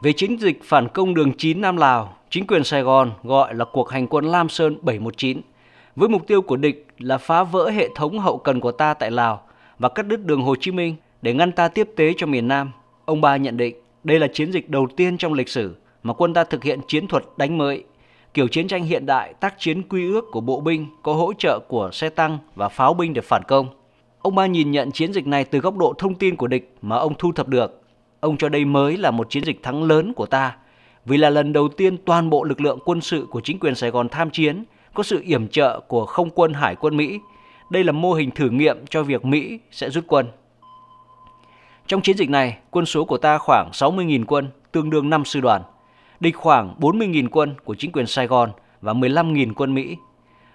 Về chiến dịch phản công đường 9 Nam Lào, chính quyền Sài Gòn gọi là cuộc hành quân Lam Sơn 719, với mục tiêu của địch là phá vỡ hệ thống hậu cần của ta tại Lào và cắt đứt đường Hồ Chí Minh để ngăn ta tiếp tế cho miền Nam. Ông Ba nhận định đây là chiến dịch đầu tiên trong lịch sử mà quân ta thực hiện chiến thuật đánh mới, kiểu chiến tranh hiện đại tác chiến quy ước của bộ binh có hỗ trợ của xe tăng và pháo binh để phản công. Ông Ba nhìn nhận chiến dịch này từ góc độ thông tin của địch mà ông thu thập được ông cho đây mới là một chiến dịch thắng lớn của ta, vì là lần đầu tiên toàn bộ lực lượng quân sự của chính quyền Sài Gòn tham chiến có sự yểm trợ của không quân hải quân Mỹ. Đây là mô hình thử nghiệm cho việc Mỹ sẽ rút quân. Trong chiến dịch này, quân số của ta khoảng 60.000 quân, tương đương 5 sư đoàn. Địch khoảng 40.000 quân của chính quyền Sài Gòn và 15.000 quân Mỹ.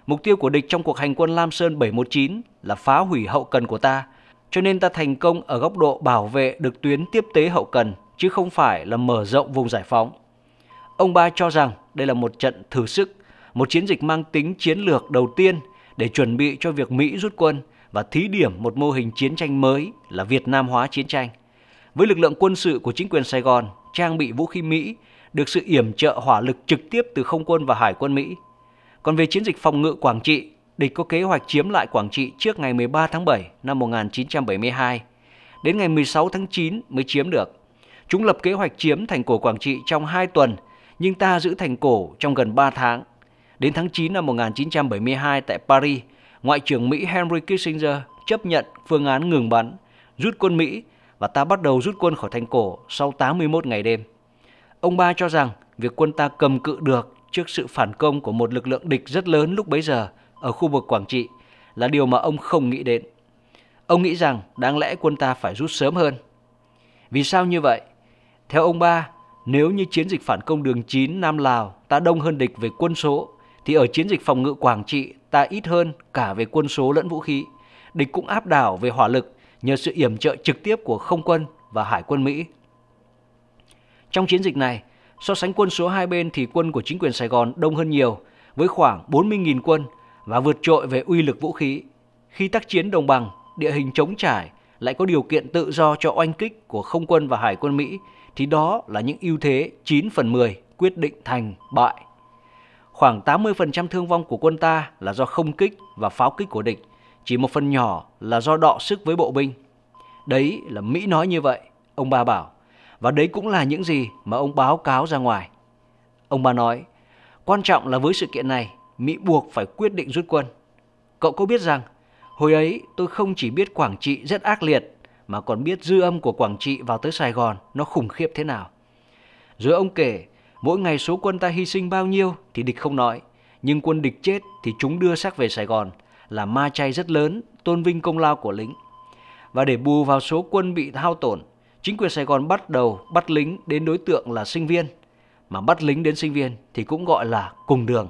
Mục tiêu của địch trong cuộc hành quân Lam Sơn 719 là phá hủy hậu cần của ta cho nên ta thành công ở góc độ bảo vệ được tuyến tiếp tế hậu cần chứ không phải là mở rộng vùng giải phóng. Ông Ba cho rằng đây là một trận thử sức, một chiến dịch mang tính chiến lược đầu tiên để chuẩn bị cho việc Mỹ rút quân và thí điểm một mô hình chiến tranh mới là Việt Nam hóa chiến tranh. Với lực lượng quân sự của chính quyền Sài Gòn, trang bị vũ khí Mỹ, được sự yểm trợ hỏa lực trực tiếp từ không quân và hải quân Mỹ. Còn về chiến dịch phòng ngự Quảng Trị, địch có kế hoạch chiếm lại Quảng Trị trước ngày 13 tháng 7 năm 1972. Đến ngày 16 tháng 9 mới chiếm được. Chúng lập kế hoạch chiếm thành cổ Quảng Trị trong 2 tuần, nhưng ta giữ thành cổ trong gần 3 tháng. Đến tháng 9 năm 1972 tại Paris, Ngoại trưởng Mỹ Henry Kissinger chấp nhận phương án ngừng bắn, rút quân Mỹ và ta bắt đầu rút quân khỏi thành cổ sau 81 ngày đêm. Ông Ba cho rằng việc quân ta cầm cự được trước sự phản công của một lực lượng địch rất lớn lúc bấy giờ – ở khu vực Quảng Trị là điều mà ông không nghĩ đến. Ông nghĩ rằng đáng lẽ quân ta phải rút sớm hơn. Vì sao như vậy? Theo ông Ba, nếu như chiến dịch phản công đường 9 Nam Lào ta đông hơn địch về quân số, thì ở chiến dịch phòng ngự Quảng Trị ta ít hơn cả về quân số lẫn vũ khí. Địch cũng áp đảo về hỏa lực nhờ sự yểm trợ trực tiếp của không quân và hải quân Mỹ. Trong chiến dịch này, so sánh quân số hai bên thì quân của chính quyền Sài Gòn đông hơn nhiều với khoảng 40.000 quân và vượt trội về uy lực vũ khí. Khi tác chiến đồng bằng, địa hình chống trải lại có điều kiện tự do cho oanh kích của không quân và hải quân Mỹ thì đó là những ưu thế 9 phần 10 quyết định thành bại. Khoảng 80% thương vong của quân ta là do không kích và pháo kích của địch, chỉ một phần nhỏ là do đọ sức với bộ binh. Đấy là Mỹ nói như vậy, ông ba bảo. Và đấy cũng là những gì mà ông báo cáo ra ngoài. Ông ba nói, quan trọng là với sự kiện này, Mỹ buộc phải quyết định rút quân. Cậu có biết rằng, hồi ấy tôi không chỉ biết Quảng Trị rất ác liệt, mà còn biết dư âm của Quảng Trị vào tới Sài Gòn nó khủng khiếp thế nào. Rồi ông kể, mỗi ngày số quân ta hy sinh bao nhiêu thì địch không nói, nhưng quân địch chết thì chúng đưa xác về Sài Gòn là ma chay rất lớn, tôn vinh công lao của lính. Và để bù vào số quân bị hao tổn, chính quyền Sài Gòn bắt đầu bắt lính đến đối tượng là sinh viên, mà bắt lính đến sinh viên thì cũng gọi là cùng đường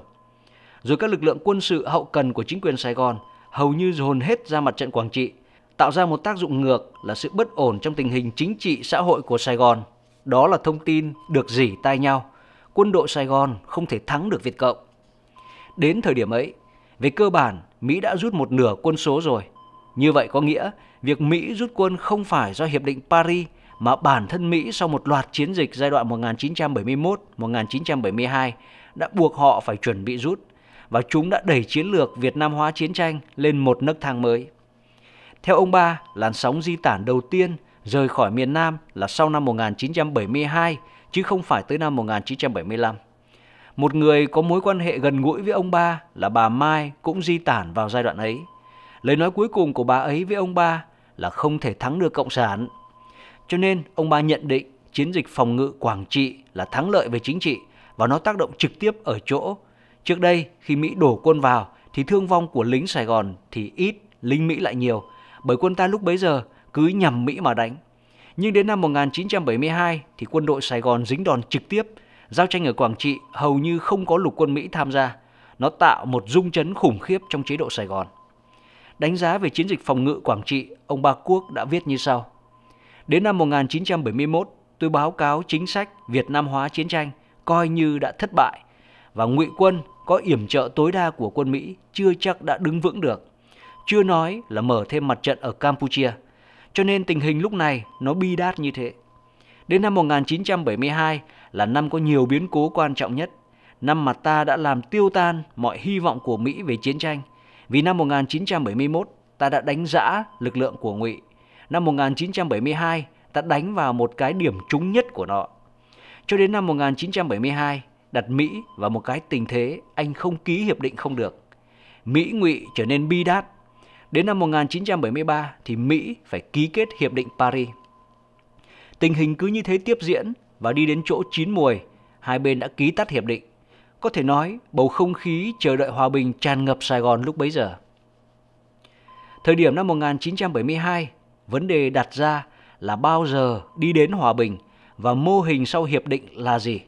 rồi các lực lượng quân sự hậu cần của chính quyền Sài Gòn hầu như dồn hết ra mặt trận Quảng Trị, tạo ra một tác dụng ngược là sự bất ổn trong tình hình chính trị xã hội của Sài Gòn. Đó là thông tin được dỉ tai nhau, quân đội Sài Gòn không thể thắng được Việt Cộng. Đến thời điểm ấy, về cơ bản Mỹ đã rút một nửa quân số rồi. Như vậy có nghĩa việc Mỹ rút quân không phải do Hiệp định Paris mà bản thân Mỹ sau một loạt chiến dịch giai đoạn 1971-1972 đã buộc họ phải chuẩn bị rút và chúng đã đẩy chiến lược Việt Nam hóa chiến tranh lên một nấc thang mới. Theo ông Ba, làn sóng di tản đầu tiên rời khỏi miền Nam là sau năm 1972 chứ không phải tới năm 1975. Một người có mối quan hệ gần gũi với ông Ba là bà Mai cũng di tản vào giai đoạn ấy. Lời nói cuối cùng của bà ấy với ông Ba là không thể thắng được Cộng sản. Cho nên ông Ba nhận định chiến dịch phòng ngự Quảng Trị là thắng lợi về chính trị và nó tác động trực tiếp ở chỗ Trước đây, khi Mỹ đổ quân vào thì thương vong của lính Sài Gòn thì ít, lính Mỹ lại nhiều, bởi quân ta lúc bấy giờ cứ nhằm Mỹ mà đánh. Nhưng đến năm 1972 thì quân đội Sài Gòn dính đòn trực tiếp, giao tranh ở Quảng Trị hầu như không có lục quân Mỹ tham gia. Nó tạo một rung chấn khủng khiếp trong chế độ Sài Gòn. Đánh giá về chiến dịch phòng ngự Quảng Trị, ông Ba Quốc đã viết như sau. Đến năm 1971, tôi báo cáo chính sách Việt Nam hóa chiến tranh coi như đã thất bại và ngụy quân có yểm trợ tối đa của quân Mỹ chưa chắc đã đứng vững được. Chưa nói là mở thêm mặt trận ở Campuchia. Cho nên tình hình lúc này nó bi đát như thế. Đến năm 1972 là năm có nhiều biến cố quan trọng nhất. Năm mà ta đã làm tiêu tan mọi hy vọng của Mỹ về chiến tranh. Vì năm 1971 ta đã đánh giã lực lượng của Ngụy. Năm 1972 ta đánh vào một cái điểm trúng nhất của nó. Cho đến năm 1972, đặt Mỹ vào một cái tình thế anh không ký hiệp định không được. Mỹ ngụy trở nên bi đát. Đến năm 1973 thì Mỹ phải ký kết hiệp định Paris. Tình hình cứ như thế tiếp diễn và đi đến chỗ chín mùi, hai bên đã ký tắt hiệp định. Có thể nói bầu không khí chờ đợi hòa bình tràn ngập Sài Gòn lúc bấy giờ. Thời điểm năm 1972, vấn đề đặt ra là bao giờ đi đến hòa bình và mô hình sau hiệp định là gì?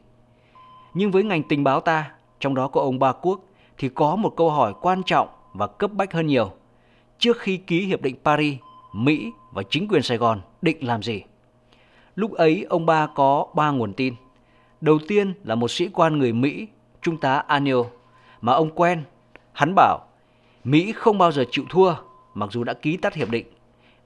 Nhưng với ngành tình báo ta, trong đó có ông Ba Quốc, thì có một câu hỏi quan trọng và cấp bách hơn nhiều. Trước khi ký Hiệp định Paris, Mỹ và chính quyền Sài Gòn định làm gì? Lúc ấy ông Ba có ba nguồn tin. Đầu tiên là một sĩ quan người Mỹ, Trung tá Anil, mà ông quen. Hắn bảo, Mỹ không bao giờ chịu thua, mặc dù đã ký tắt hiệp định.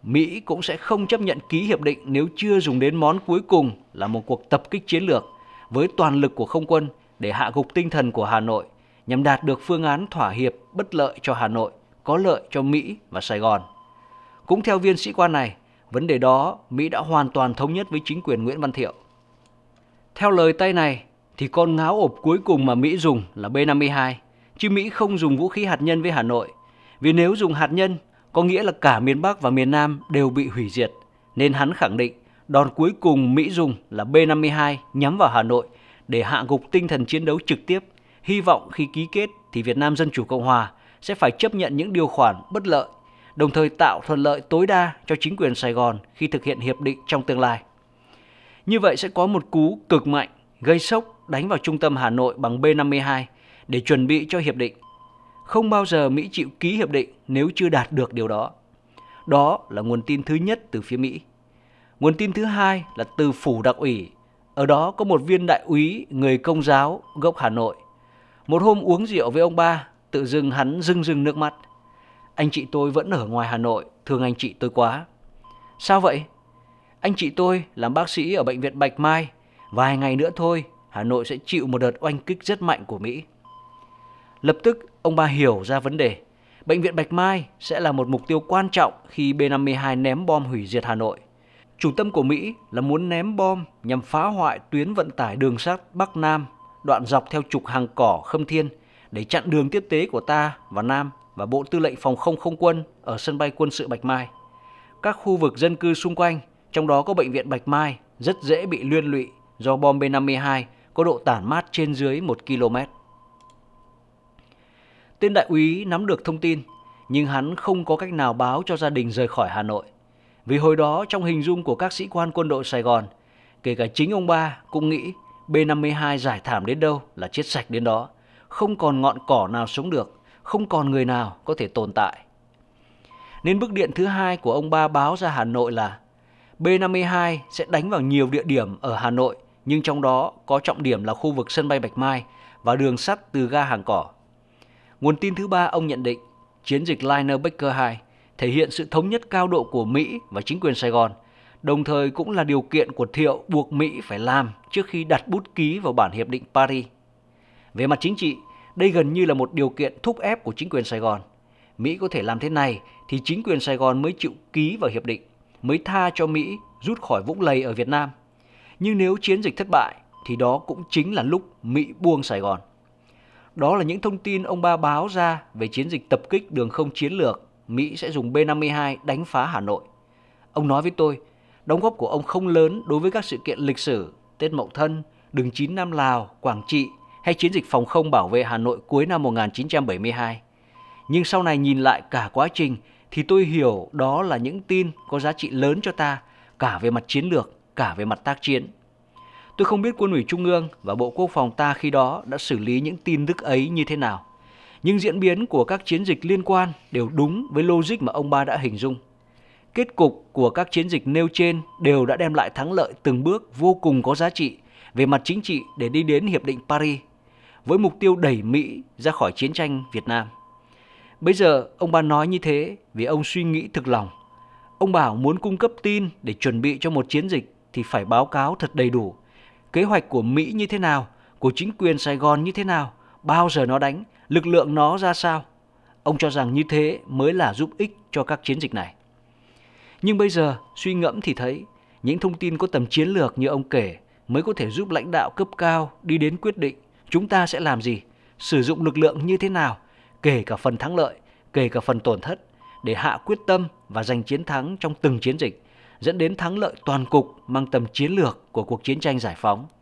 Mỹ cũng sẽ không chấp nhận ký hiệp định nếu chưa dùng đến món cuối cùng là một cuộc tập kích chiến lược – với toàn lực của không quân để hạ gục tinh thần của Hà Nội nhằm đạt được phương án thỏa hiệp bất lợi cho Hà Nội, có lợi cho Mỹ và Sài Gòn. Cũng theo viên sĩ quan này, vấn đề đó Mỹ đã hoàn toàn thống nhất với chính quyền Nguyễn Văn Thiệu. Theo lời tay này thì con ngáo ộp cuối cùng mà Mỹ dùng là B-52, chứ Mỹ không dùng vũ khí hạt nhân với Hà Nội. Vì nếu dùng hạt nhân, có nghĩa là cả miền Bắc và miền Nam đều bị hủy diệt, nên hắn khẳng định Đòn cuối cùng Mỹ dùng là B-52 nhắm vào Hà Nội để hạ gục tinh thần chiến đấu trực tiếp. Hy vọng khi ký kết thì Việt Nam Dân Chủ Cộng Hòa sẽ phải chấp nhận những điều khoản bất lợi, đồng thời tạo thuận lợi tối đa cho chính quyền Sài Gòn khi thực hiện hiệp định trong tương lai. Như vậy sẽ có một cú cực mạnh gây sốc đánh vào trung tâm Hà Nội bằng B-52 để chuẩn bị cho hiệp định. Không bao giờ Mỹ chịu ký hiệp định nếu chưa đạt được điều đó. Đó là nguồn tin thứ nhất từ phía Mỹ. Nguồn tin thứ hai là từ phủ đặc ủy. Ở đó có một viên đại úy người công giáo gốc Hà Nội. Một hôm uống rượu với ông ba, tự dưng hắn rưng rưng nước mắt. Anh chị tôi vẫn ở ngoài Hà Nội, thương anh chị tôi quá. Sao vậy? Anh chị tôi làm bác sĩ ở bệnh viện Bạch Mai, vài ngày nữa thôi, Hà Nội sẽ chịu một đợt oanh kích rất mạnh của Mỹ. Lập tức, ông ba hiểu ra vấn đề. Bệnh viện Bạch Mai sẽ là một mục tiêu quan trọng khi B-52 ném bom hủy diệt Hà Nội. Chủ tâm của Mỹ là muốn ném bom nhằm phá hoại tuyến vận tải đường sắt Bắc Nam, đoạn dọc theo trục hàng cỏ Khâm Thiên để chặn đường tiếp tế của ta và Nam và Bộ Tư lệnh Phòng không Không quân ở sân bay quân sự Bạch Mai. Các khu vực dân cư xung quanh, trong đó có bệnh viện Bạch Mai, rất dễ bị liên lụy do bom B-52 có độ tản mát trên dưới 1 km. Tên đại úy nắm được thông tin, nhưng hắn không có cách nào báo cho gia đình rời khỏi Hà Nội. Vì hồi đó trong hình dung của các sĩ quan quân đội Sài Gòn, kể cả chính ông ba cũng nghĩ B-52 giải thảm đến đâu là chết sạch đến đó, không còn ngọn cỏ nào sống được, không còn người nào có thể tồn tại. Nên bức điện thứ hai của ông ba báo ra Hà Nội là B-52 sẽ đánh vào nhiều địa điểm ở Hà Nội, nhưng trong đó có trọng điểm là khu vực sân bay Bạch Mai và đường sắt từ ga Hàng Cỏ. Nguồn tin thứ ba ông nhận định chiến dịch Liner Baker 2 thể hiện sự thống nhất cao độ của Mỹ và chính quyền Sài Gòn, đồng thời cũng là điều kiện của Thiệu buộc Mỹ phải làm trước khi đặt bút ký vào bản hiệp định Paris. Về mặt chính trị, đây gần như là một điều kiện thúc ép của chính quyền Sài Gòn. Mỹ có thể làm thế này thì chính quyền Sài Gòn mới chịu ký vào hiệp định, mới tha cho Mỹ rút khỏi vũng lầy ở Việt Nam. Nhưng nếu chiến dịch thất bại thì đó cũng chính là lúc Mỹ buông Sài Gòn. Đó là những thông tin ông Ba báo ra về chiến dịch tập kích đường không chiến lược Mỹ sẽ dùng B-52 đánh phá Hà Nội. Ông nói với tôi, đóng góp của ông không lớn đối với các sự kiện lịch sử Tết Mậu Thân, Đường 9 Nam Lào, Quảng Trị hay chiến dịch phòng không bảo vệ Hà Nội cuối năm 1972. Nhưng sau này nhìn lại cả quá trình thì tôi hiểu đó là những tin có giá trị lớn cho ta cả về mặt chiến lược, cả về mặt tác chiến. Tôi không biết quân ủy Trung ương và Bộ Quốc phòng ta khi đó đã xử lý những tin tức ấy như thế nào. Nhưng diễn biến của các chiến dịch liên quan đều đúng với logic mà ông Ba đã hình dung. Kết cục của các chiến dịch nêu trên đều đã đem lại thắng lợi từng bước vô cùng có giá trị về mặt chính trị để đi đến Hiệp định Paris với mục tiêu đẩy Mỹ ra khỏi chiến tranh Việt Nam. Bây giờ ông Ba nói như thế vì ông suy nghĩ thực lòng. Ông bảo muốn cung cấp tin để chuẩn bị cho một chiến dịch thì phải báo cáo thật đầy đủ. Kế hoạch của Mỹ như thế nào, của chính quyền Sài Gòn như thế nào, bao giờ nó đánh lực lượng nó ra sao. Ông cho rằng như thế mới là giúp ích cho các chiến dịch này. Nhưng bây giờ suy ngẫm thì thấy những thông tin có tầm chiến lược như ông kể mới có thể giúp lãnh đạo cấp cao đi đến quyết định chúng ta sẽ làm gì, sử dụng lực lượng như thế nào, kể cả phần thắng lợi, kể cả phần tổn thất để hạ quyết tâm và giành chiến thắng trong từng chiến dịch, dẫn đến thắng lợi toàn cục mang tầm chiến lược của cuộc chiến tranh giải phóng.